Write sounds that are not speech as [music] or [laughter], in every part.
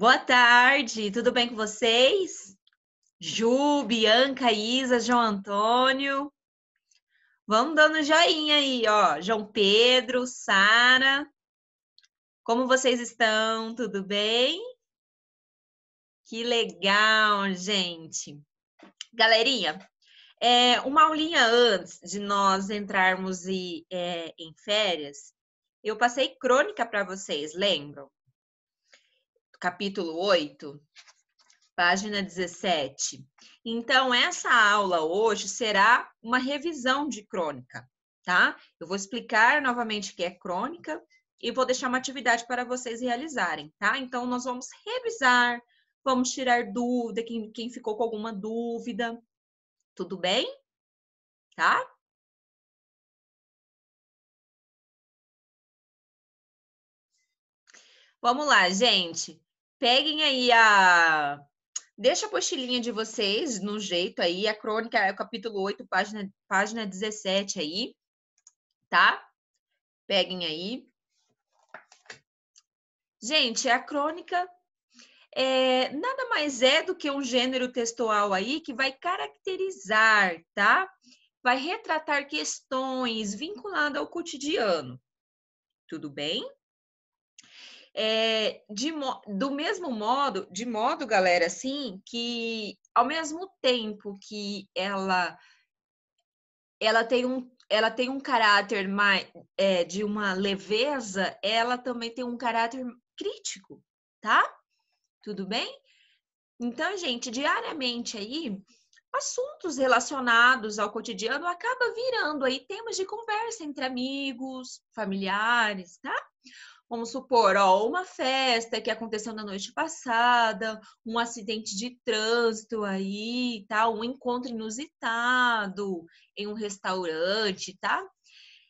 Boa tarde, tudo bem com vocês? Ju, Bianca, Isa, João Antônio. Vamos dando joinha aí, ó. João Pedro, Sara. Como vocês estão? Tudo bem? Que legal, gente. Galerinha, é, uma aulinha antes de nós entrarmos e, é, em férias, eu passei crônica para vocês, lembram? capítulo 8, página 17. Então, essa aula hoje será uma revisão de crônica, tá? Eu vou explicar novamente o que é crônica e vou deixar uma atividade para vocês realizarem, tá? Então, nós vamos revisar, vamos tirar dúvida, quem, quem ficou com alguma dúvida, tudo bem? Tá? Vamos lá, gente peguem aí a. Deixa a apostilinha de vocês no jeito aí, a crônica é o capítulo 8, página, página 17 aí, tá? Peguem aí. Gente, a crônica é, nada mais é do que um gênero textual aí que vai caracterizar, tá? Vai retratar questões vinculadas ao cotidiano. Tudo bem? É, de, do mesmo modo, de modo, galera, assim, que ao mesmo tempo que ela ela tem um ela tem um caráter mais é, de uma leveza, ela também tem um caráter crítico, tá? Tudo bem? Então, gente, diariamente aí, assuntos relacionados ao cotidiano acaba virando aí temas de conversa entre amigos, familiares, tá? vamos supor, ó, uma festa que aconteceu na noite passada, um acidente de trânsito aí, tal, tá? um encontro inusitado em um restaurante, tá?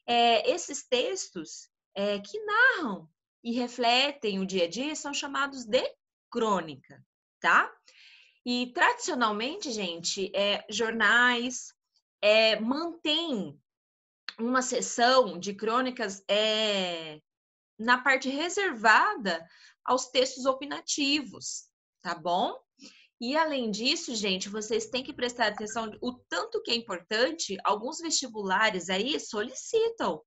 É, esses textos é, que narram e refletem o dia a dia são chamados de crônica, tá? E tradicionalmente, gente, é, jornais é, mantêm uma sessão de crônicas é, na parte reservada aos textos opinativos, tá bom? E além disso, gente, vocês têm que prestar atenção o tanto que é importante, alguns vestibulares aí solicitam,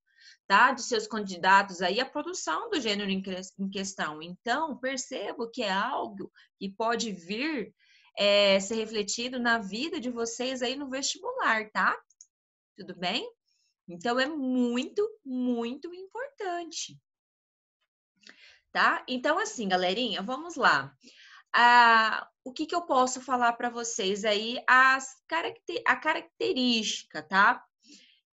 tá, de seus candidatos aí a produção do gênero em questão. Então, percebo que é algo que pode vir é, ser refletido na vida de vocês aí no vestibular, tá? Tudo bem? Então, é muito, muito importante tá? Então, assim, galerinha, vamos lá. Ah, o que, que eu posso falar para vocês aí? As caracter, a característica, tá?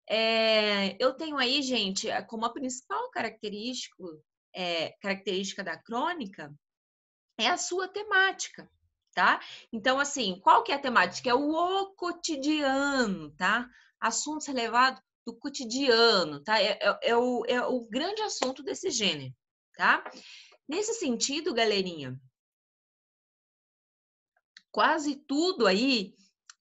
É, eu tenho aí, gente, eh, como a principal característica, é, característica da crônica é a sua temática, tá? Então, assim, qual que é a temática? É o, cotidiano, tá? Assuntos relevados do cotidiano, tá? É, é, é, o, é o grande assunto desse gênero tá? Nesse sentido, galerinha, quase tudo aí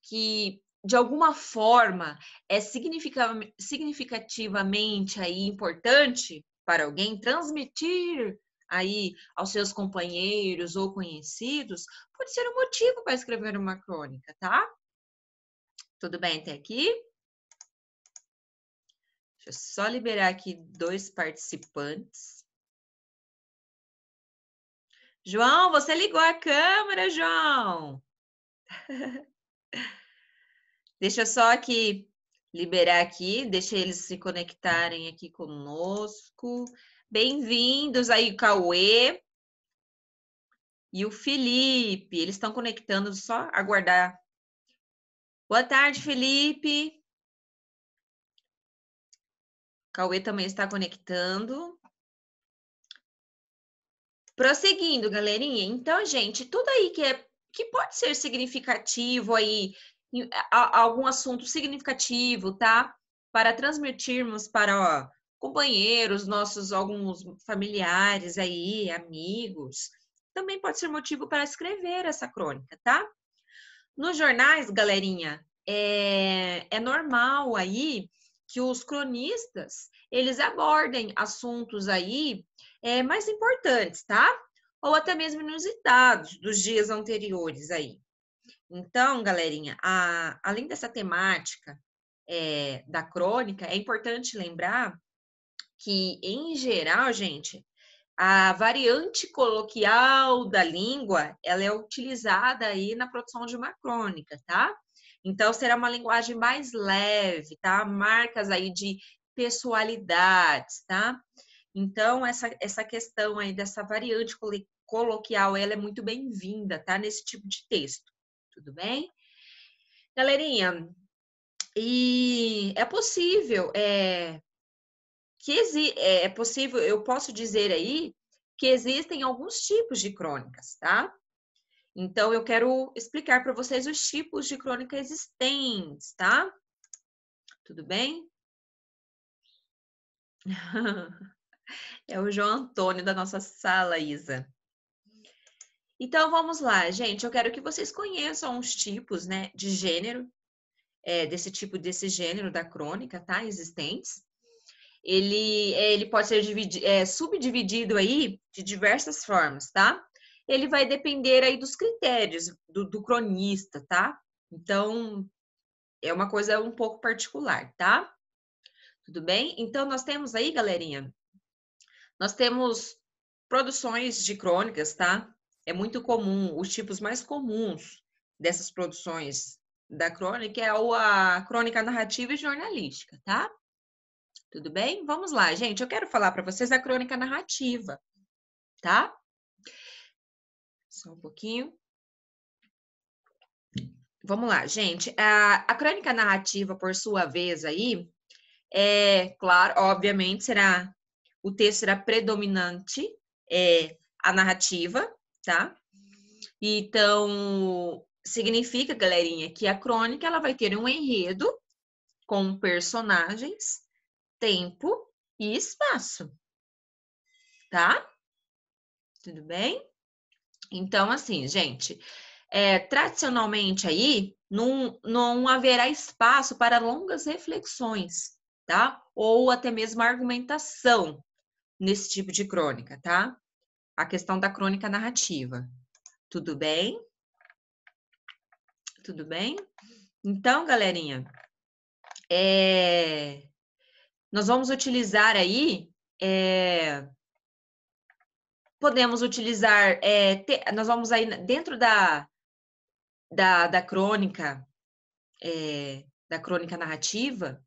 que de alguma forma é significativamente aí importante para alguém transmitir aí aos seus companheiros ou conhecidos, pode ser um motivo para escrever uma crônica, tá? Tudo bem até aqui? Deixa eu só liberar aqui dois participantes. João, você ligou a câmera, João? Deixa eu só aqui liberar aqui, deixa eles se conectarem aqui conosco. Bem-vindos aí, Cauê e o Felipe. Eles estão conectando, só aguardar. Boa tarde, Felipe. Cauê também está conectando. Prosseguindo, galerinha. Então, gente, tudo aí que é que pode ser significativo aí, algum assunto significativo, tá? Para transmitirmos para ó, companheiros, nossos alguns familiares aí, amigos, também pode ser motivo para escrever essa crônica, tá? Nos jornais, galerinha, é, é normal aí que os cronistas eles abordem assuntos aí é, mais importantes, tá? Ou até mesmo inusitados dos dias anteriores aí. Então, galerinha, a, além dessa temática é, da crônica, é importante lembrar que, em geral, gente, a variante coloquial da língua, ela é utilizada aí na produção de uma crônica, tá? Então, será uma linguagem mais leve, tá? Marcas aí de pessoalidades, tá? Então, essa, essa questão aí dessa variante coloquial, ela é muito bem-vinda, tá? Nesse tipo de texto, tudo bem? Galerinha, e é possível, é, que exi, é, é possível, eu posso dizer aí que existem alguns tipos de crônicas, tá? Então, eu quero explicar para vocês os tipos de crônica existentes, tá? Tudo bem? [laughs] É o João Antônio da nossa sala, Isa. Então vamos lá, gente. Eu quero que vocês conheçam os tipos, né, de gênero, é, desse tipo, desse gênero da crônica, tá? Existentes. Ele, é, ele pode ser é, subdividido aí de diversas formas, tá? Ele vai depender aí dos critérios do, do cronista, tá? Então é uma coisa um pouco particular, tá? Tudo bem? Então nós temos aí, galerinha, nós temos produções de crônicas, tá? É muito comum, os tipos mais comuns dessas produções da crônica é a crônica narrativa e jornalística, tá? Tudo bem? Vamos lá, gente. Eu quero falar para vocês da crônica narrativa, tá? Só um pouquinho. Vamos lá, gente. A, a crônica narrativa, por sua vez, aí, é claro, obviamente, será o texto era predominante é, a narrativa, tá? Então, significa, galerinha, que a crônica ela vai ter um enredo com personagens, tempo e espaço. Tá? Tudo bem? Então, assim, gente, é, tradicionalmente aí não, não haverá espaço para longas reflexões, tá? Ou até mesmo argumentação nesse tipo de crônica, tá? A questão da crônica narrativa. Tudo bem? Tudo bem? Então, galerinha, é... nós vamos utilizar aí. É... Podemos utilizar. É... Te... Nós vamos aí dentro da, da, da crônica, é, da crônica narrativa.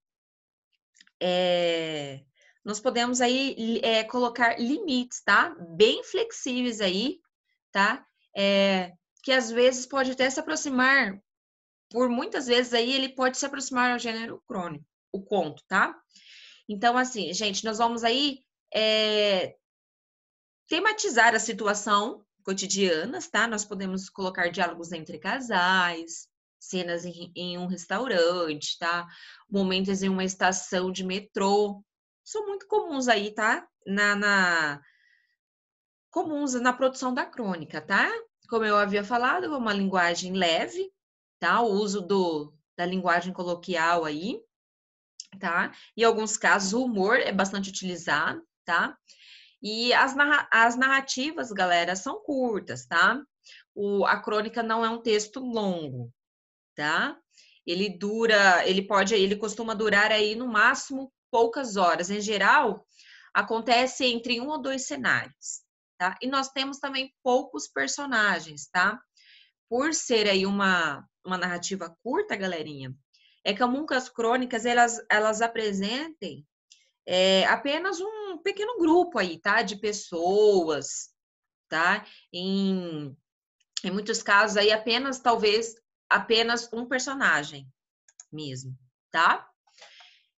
É, nós podemos aí é, colocar limites, tá? Bem flexíveis aí, tá? É, que às vezes pode até se aproximar, por muitas vezes aí ele pode se aproximar ao gênero crônico, o conto, tá? Então, assim, gente, nós vamos aí é, tematizar a situação cotidianas, tá? Nós podemos colocar diálogos entre casais, cenas em, em um restaurante, tá? Momentos em uma estação de metrô, são muito comuns aí, tá? Na, na, comuns na produção da crônica, tá? Como eu havia falado, é uma linguagem leve, tá? O uso do, da linguagem coloquial aí, tá? Em alguns casos, o humor é bastante utilizado, tá? E as, narra as narrativas, galera, são curtas, tá? O, a crônica não é um texto longo, tá? Ele dura, ele pode, ele costuma durar aí no máximo poucas horas. Em geral, acontece entre um ou dois cenários, tá? E nós temos também poucos personagens, tá? Por ser aí uma, uma narrativa curta, galerinha, é comum que as crônicas elas, elas apresentem é, apenas um pequeno grupo aí, tá? De pessoas, tá? Em, em muitos casos aí apenas, talvez, apenas um personagem mesmo, tá?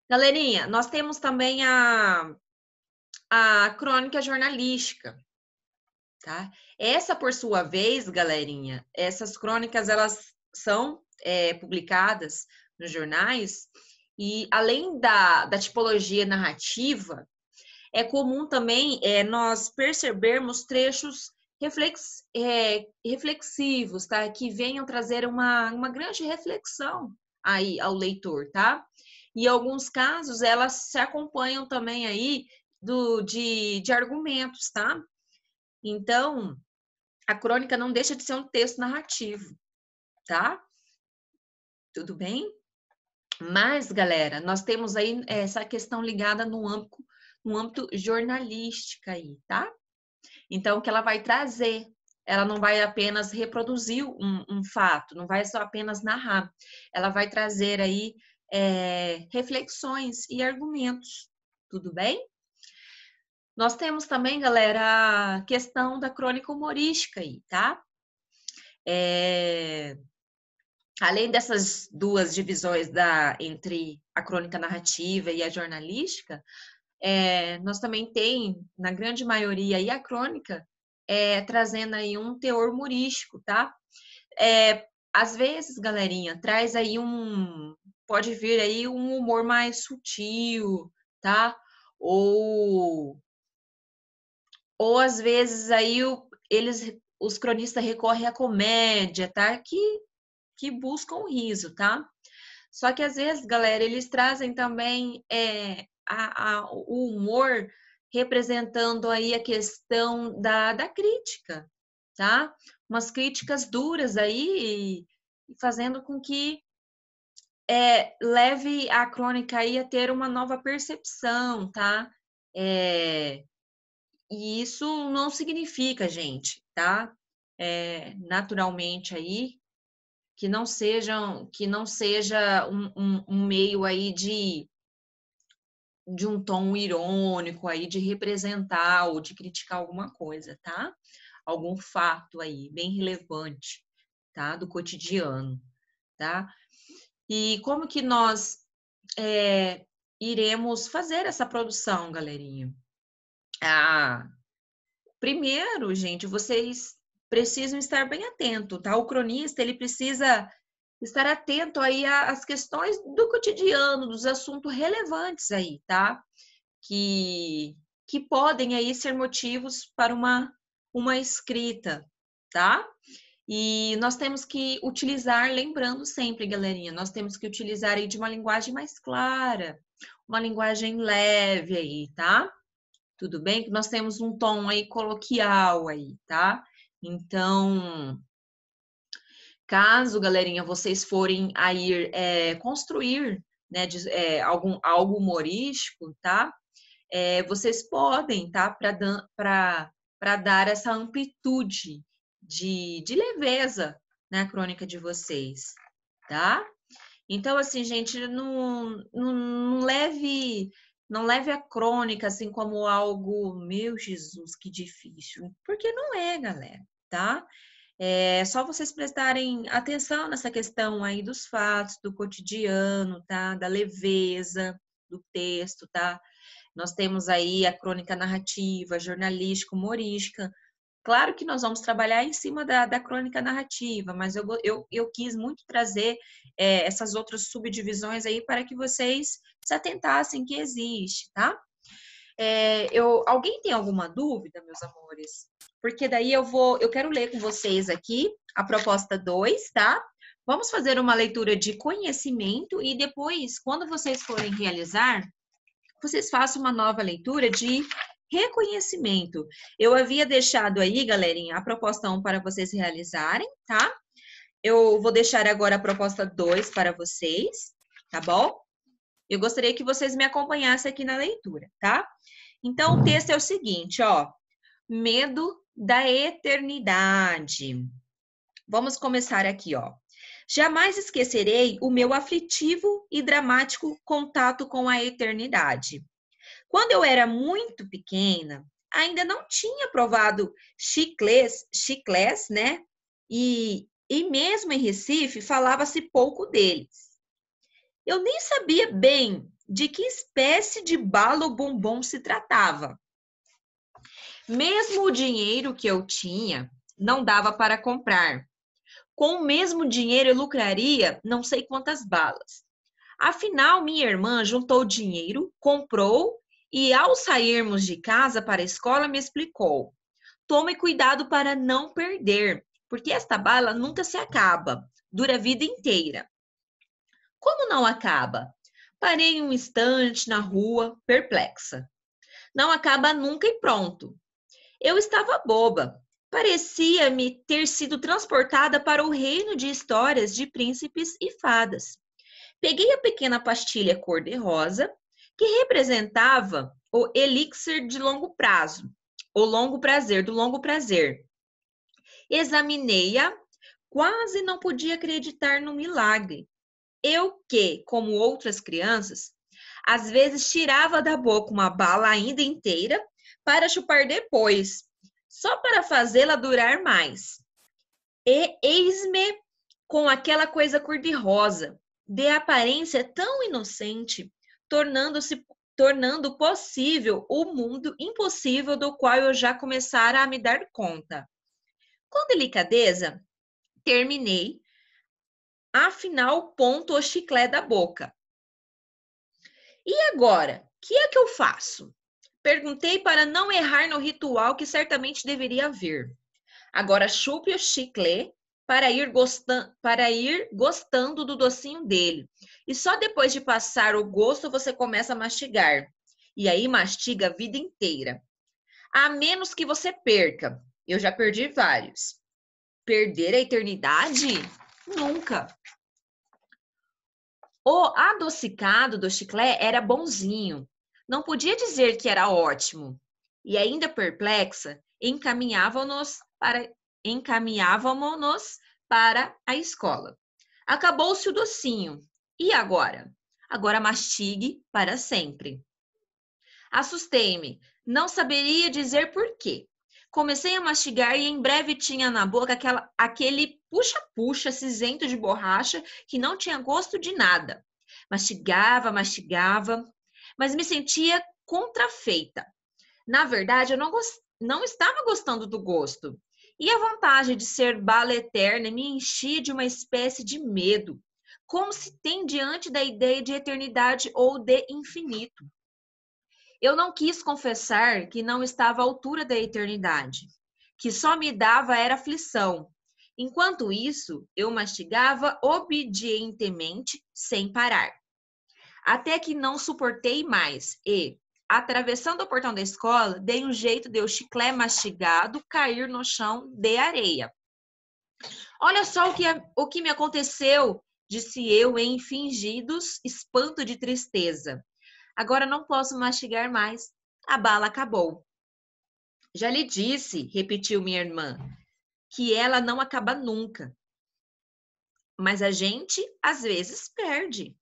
Galerinha, nós temos também a, a crônica jornalística, tá? Essa, por sua vez, galerinha, essas crônicas, elas são é, publicadas nos jornais e, além da, da tipologia narrativa, é comum também é, nós percebermos trechos reflex, é, reflexivos, tá? Que venham trazer uma, uma grande reflexão aí ao leitor, tá? E alguns casos elas se acompanham também aí do, de, de argumentos, tá? Então, a crônica não deixa de ser um texto narrativo, tá? Tudo bem? Mas, galera, nós temos aí eh, essa questão ligada no âmbito, no âmbito jornalístico aí, tá? Então, que ela vai trazer, ela não vai apenas reproduzir um, um fato, não vai só apenas narrar, ela vai trazer aí é, reflexões e argumentos, tudo bem? Nós temos também, galera, a questão da crônica humorística aí, tá? É, além dessas duas divisões da, entre a crônica narrativa e a jornalística, é, nós também tem, na grande maioria, aí a crônica é, trazendo aí um teor humorístico, tá? É, às vezes, galerinha, traz aí um, pode vir aí um humor mais sutil, tá? Ou ou às vezes aí o, eles os cronistas recorrem à comédia, tá? Que que buscam o riso, tá? Só que às vezes, galera, eles trazem também é, a, a, o humor representando aí a questão da, da crítica, tá? Umas críticas duras aí, e, fazendo com que é, leve a crônica aí a ter uma nova percepção, tá? É, e isso não significa, gente, tá? É, naturalmente aí que não sejam que não seja um, um, um meio aí de de um tom irônico aí de representar ou de criticar alguma coisa, tá? Algum fato aí bem relevante, tá? Do cotidiano, tá? E como que nós é, iremos fazer essa produção, galerinha? Ah, primeiro, gente, vocês precisam estar bem atento, tá? O cronista, ele precisa estar atento aí às questões do cotidiano, dos assuntos relevantes aí, tá? Que, que podem aí ser motivos para uma, uma escrita, tá? E nós temos que utilizar, lembrando sempre, galerinha, nós temos que utilizar aí de uma linguagem mais clara, uma linguagem leve aí, tá? Tudo bem? Que nós temos um tom aí coloquial aí, tá? Então, caso, galerinha, vocês forem a ir é, construir né, de, é, algum, algo humorístico, tá? É, vocês podem, tá? Para dar essa amplitude de, de leveza na né, crônica de vocês, tá? Então, assim, gente, não, não, não leve não leve a crônica assim como algo, meu Jesus, que difícil, porque não é, galera, tá? É só vocês prestarem atenção nessa questão aí dos fatos, do cotidiano, tá? Da leveza do texto, tá? Nós temos aí a crônica narrativa, jornalística, humorística, Claro que nós vamos trabalhar em cima da, da crônica narrativa, mas eu, eu, eu quis muito trazer é, essas outras subdivisões aí para que vocês se atentassem que existe, tá? É, eu, alguém tem alguma dúvida, meus amores? Porque daí eu vou, eu quero ler com vocês aqui a proposta 2, tá? Vamos fazer uma leitura de conhecimento e depois, quando vocês forem realizar, vocês façam uma nova leitura de reconhecimento. Eu havia deixado aí, galerinha, a proposta 1 para vocês realizarem, tá? Eu vou deixar agora a proposta 2 para vocês, tá bom? Eu gostaria que vocês me acompanhassem aqui na leitura, tá? Então, o texto é o seguinte, ó. Medo da eternidade. Vamos começar aqui, ó. Jamais esquecerei o meu aflitivo e dramático contato com a eternidade. Quando eu era muito pequena, ainda não tinha provado chiclês, chiclés, né? E, e mesmo em Recife, falava-se pouco deles. Eu nem sabia bem de que espécie de bala ou bombom se tratava. Mesmo o dinheiro que eu tinha não dava para comprar. Com o mesmo dinheiro eu lucraria não sei quantas balas. Afinal, minha irmã juntou dinheiro, comprou e ao sairmos de casa para a escola, me explicou: tome cuidado para não perder, porque esta bala nunca se acaba, dura a vida inteira. Como não acaba? Parei um instante na rua, perplexa. Não acaba nunca e pronto. Eu estava boba. Parecia-me ter sido transportada para o reino de histórias de príncipes e fadas. Peguei a pequena pastilha cor-de-rosa que representava o elixir de longo prazo, o longo prazer, do longo prazer. Examinei-a, quase não podia acreditar no milagre. Eu que, como outras crianças, às vezes tirava da boca uma bala ainda inteira para chupar depois, só para fazê-la durar mais. E eis-me com aquela coisa cor-de-rosa, de aparência tão inocente, tornando-se tornando possível o mundo impossível do qual eu já começara a me dar conta. Com delicadeza, terminei, afinal, ponto o chiclete da boca. E agora, o que é que eu faço? Perguntei para não errar no ritual que certamente deveria vir. Agora chupe o chiclete para ir, gostam, para ir gostando do docinho dele. E só depois de passar o gosto você começa a mastigar. E aí mastiga a vida inteira. A menos que você perca. Eu já perdi vários. Perder a eternidade? Nunca. O adocicado do chiclete era bonzinho. Não podia dizer que era ótimo. E ainda perplexa, encaminhava-nos para encaminhávamos-nos para a escola. Acabou-se o docinho. E agora? Agora mastigue para sempre. Assustei-me. Não saberia dizer por quê. Comecei a mastigar e em breve tinha na boca aquela, aquele puxa-puxa cinzento de borracha que não tinha gosto de nada. Mastigava, mastigava, mas me sentia contrafeita. Na verdade, eu não, não estava gostando do gosto. E a vantagem de ser bala eterna me enchia de uma espécie de medo, como se tem diante da ideia de eternidade ou de infinito. Eu não quis confessar que não estava à altura da eternidade, que só me dava era aflição. Enquanto isso, eu mastigava obedientemente, sem parar. Até que não suportei mais e, Atravessando o portão da escola, dei um jeito de o chiclé mastigado cair no chão de areia. Olha só o que, o que me aconteceu, disse eu em fingidos espanto de tristeza. Agora não posso mastigar mais, a bala acabou. Já lhe disse, repetiu minha irmã, que ela não acaba nunca. Mas a gente, às vezes, perde.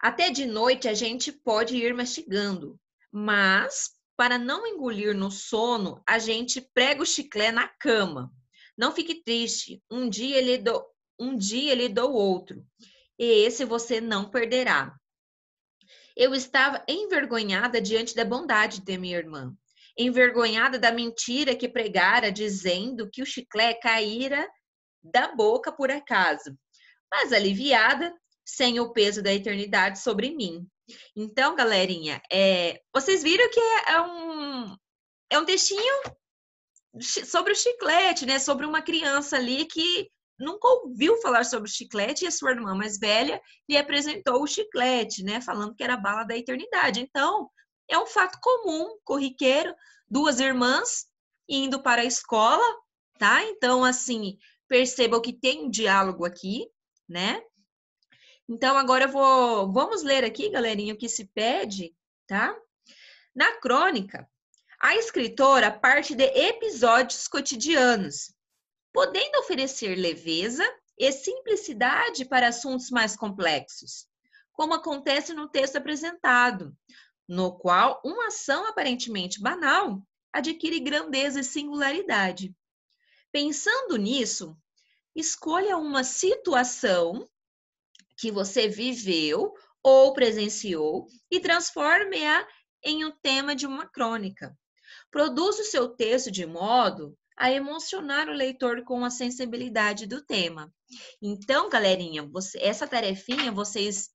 Até de noite a gente pode ir mastigando, mas, para não engolir no sono, a gente prega o chiclete na cama. Não fique triste, um dia ele do, um dia ele dou outro, e esse você não perderá. Eu estava envergonhada diante da bondade de minha irmã, envergonhada da mentira que pregara, dizendo que o chiclete caíra da boca por acaso, mas aliviada, sem o peso da eternidade sobre mim. Então, galerinha, é, vocês viram que é, é um, é um textinho sobre o chiclete, né? Sobre uma criança ali que nunca ouviu falar sobre o chiclete e a sua irmã mais velha lhe apresentou o chiclete, né? Falando que era a bala da eternidade. Então, é um fato comum, corriqueiro, duas irmãs indo para a escola, tá? Então, assim, percebam que tem um diálogo aqui, né? Então, agora eu vou. Vamos ler aqui, galerinha, o que se pede, tá? Na crônica, a escritora parte de episódios cotidianos, podendo oferecer leveza e simplicidade para assuntos mais complexos, como acontece no texto apresentado, no qual uma ação aparentemente banal adquire grandeza e singularidade. Pensando nisso, escolha uma situação que você viveu ou presenciou e transforme-a em um tema de uma crônica. Produz o seu texto de modo a emocionar o leitor com a sensibilidade do tema. Então, galerinha, você, essa tarefinha, vocês.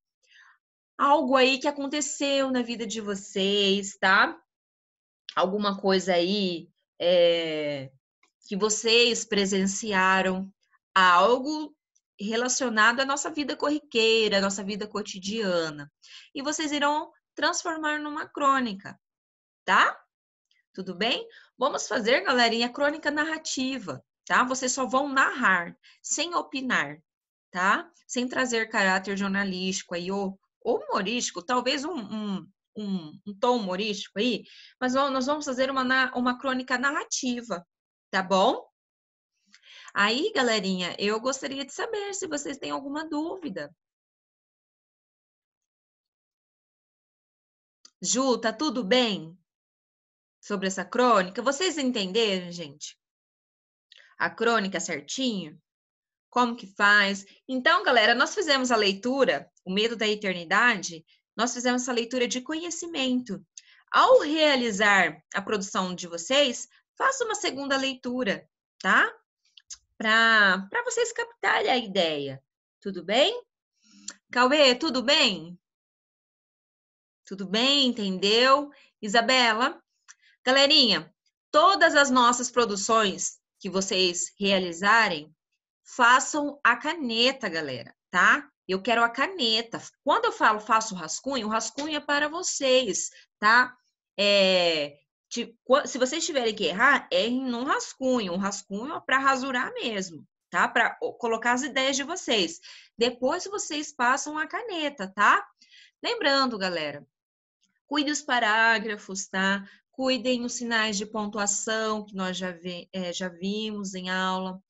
Algo aí que aconteceu na vida de vocês, tá? Alguma coisa aí é, que vocês presenciaram, algo relacionado à nossa vida corriqueira, à nossa vida cotidiana. E vocês irão transformar numa crônica, tá? Tudo bem? Vamos fazer, galerinha, crônica narrativa, tá? Vocês só vão narrar, sem opinar, tá? Sem trazer caráter jornalístico aí ou humorístico, talvez um, um, um, um tom humorístico aí, mas nós vamos fazer uma, uma crônica narrativa, tá bom? Aí, galerinha, eu gostaria de saber se vocês têm alguma dúvida. Ju, tá tudo bem? Sobre essa crônica? Vocês entenderam, gente? A crônica certinho? Como que faz? Então, galera, nós fizemos a leitura, O Medo da Eternidade, nós fizemos essa leitura de conhecimento. Ao realizar a produção de vocês, faça uma segunda leitura, tá? para vocês captarem a ideia. Tudo bem? Cauê, tudo bem? Tudo bem, entendeu? Isabela? Galerinha, todas as nossas produções que vocês realizarem, façam a caneta, galera, tá? Eu quero a caneta. Quando eu falo faço rascunho, o rascunho é para vocês, tá? É, de, se vocês tiverem que errar, errem num rascunho, um rascunho é para rasurar mesmo, tá? Para colocar as ideias de vocês. Depois vocês passam a caneta, tá? Lembrando, galera, cuidem os parágrafos, tá? Cuidem os sinais de pontuação que nós já, vi, é, já vimos em aula.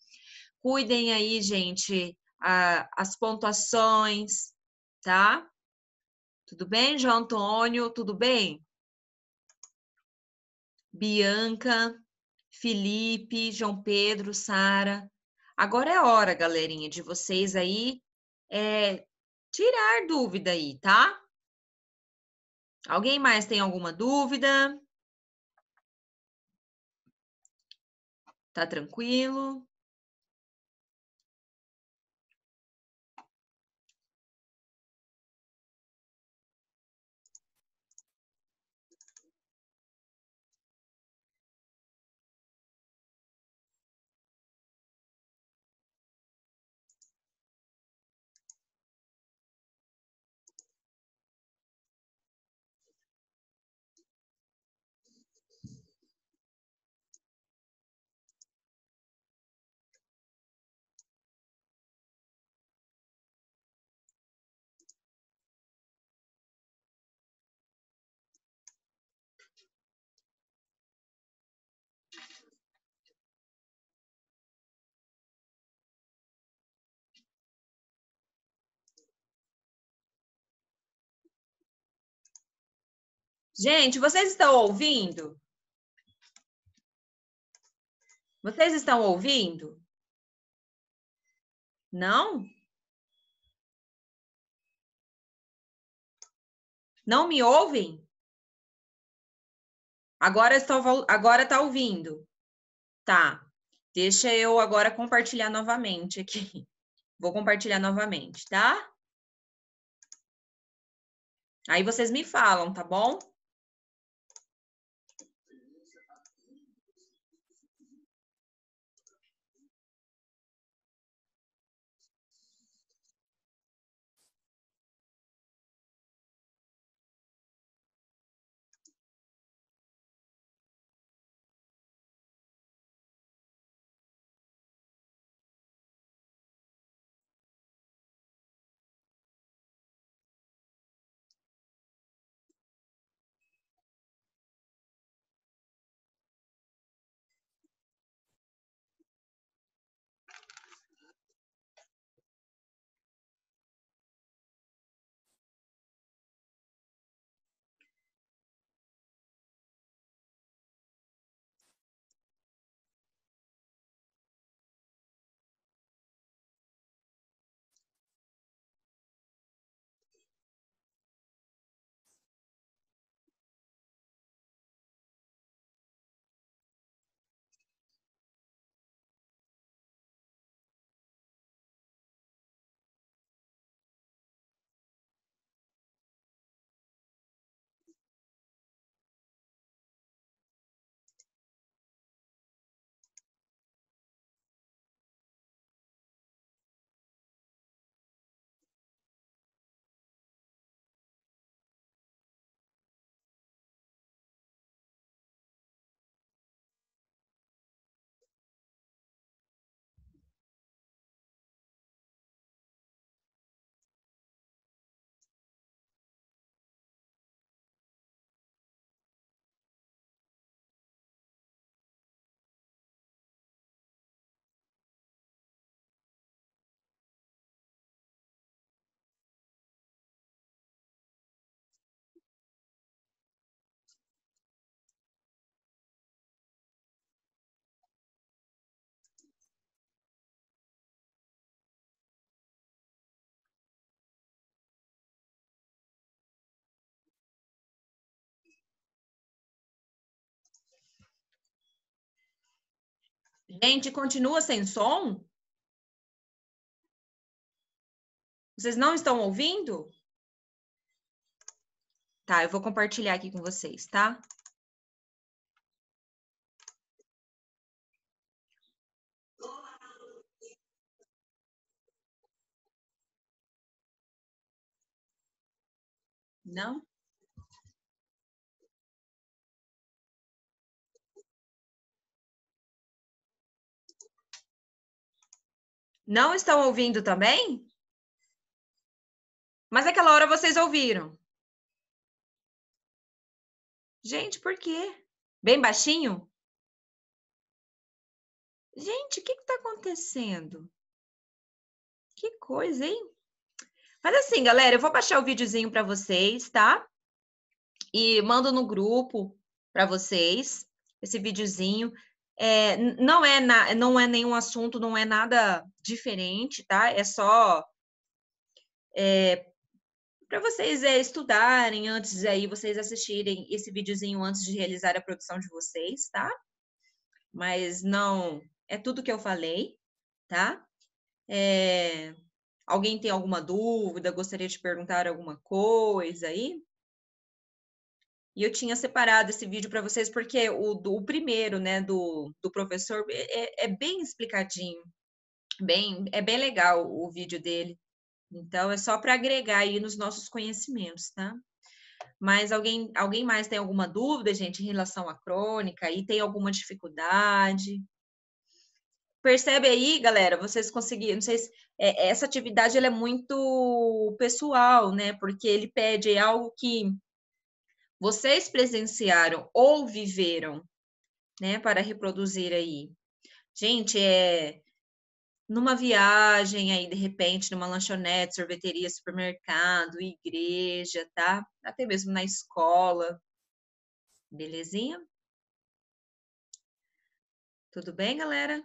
Cuidem aí, gente, a, as pontuações, tá? Tudo bem, João Antônio? Tudo bem? Bianca, Felipe, João Pedro, Sara. Agora é hora, galerinha, de vocês aí é, tirar dúvida aí, tá? Alguém mais tem alguma dúvida? Tá tranquilo? Gente, vocês estão ouvindo? Vocês estão ouvindo? Não? Não me ouvem? Agora estou agora tá ouvindo. Tá. Deixa eu agora compartilhar novamente aqui. Vou compartilhar novamente, tá? Aí vocês me falam, tá bom? Gente, continua sem som? Vocês não estão ouvindo? Tá, eu vou compartilhar aqui com vocês, tá? Não? Não estão ouvindo também? Mas naquela hora vocês ouviram. Gente, por quê? Bem baixinho? Gente, o que está acontecendo? Que coisa, hein? Mas assim, galera, eu vou baixar o videozinho para vocês, tá? E mando no grupo para vocês esse videozinho. É, não, é na, não é nenhum assunto, não é nada diferente, tá? É só é, para vocês é, estudarem antes aí, vocês assistirem esse videozinho antes de realizar a produção de vocês, tá? Mas não é tudo que eu falei, tá? É, alguém tem alguma dúvida? Gostaria de perguntar alguma coisa aí? E eu tinha separado esse vídeo para vocês porque o, do, o primeiro, né, do, do professor, é, é, é, bem explicadinho. Bem, é bem legal o vídeo dele. Então, é só para agregar aí nos nossos conhecimentos, tá? Mas alguém, alguém mais tem alguma dúvida, gente, em relação à crônica? E tem alguma dificuldade? Percebe aí, galera, vocês conseguiram, não sei se, é, essa atividade ela é muito pessoal, né? Porque ele pede algo que vocês presenciaram ou viveram, né, para reproduzir aí. Gente, é numa viagem aí, de repente, numa lanchonete, sorveteria, supermercado, igreja, tá? Até mesmo na escola. Belezinha? Tudo bem, galera?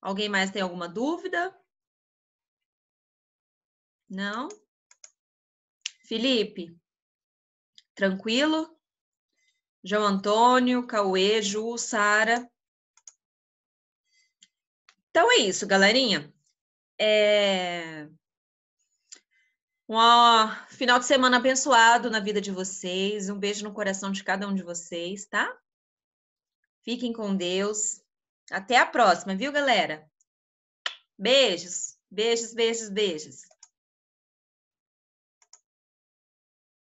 Alguém mais tem alguma dúvida? Não? Felipe, Tranquilo? João Antônio, Cauê, Ju, Sara. Então é isso, galerinha. É... Um final de semana abençoado na vida de vocês. Um beijo no coração de cada um de vocês, tá? Fiquem com Deus. Até a próxima, viu, galera? Beijos, beijos, beijos, beijos.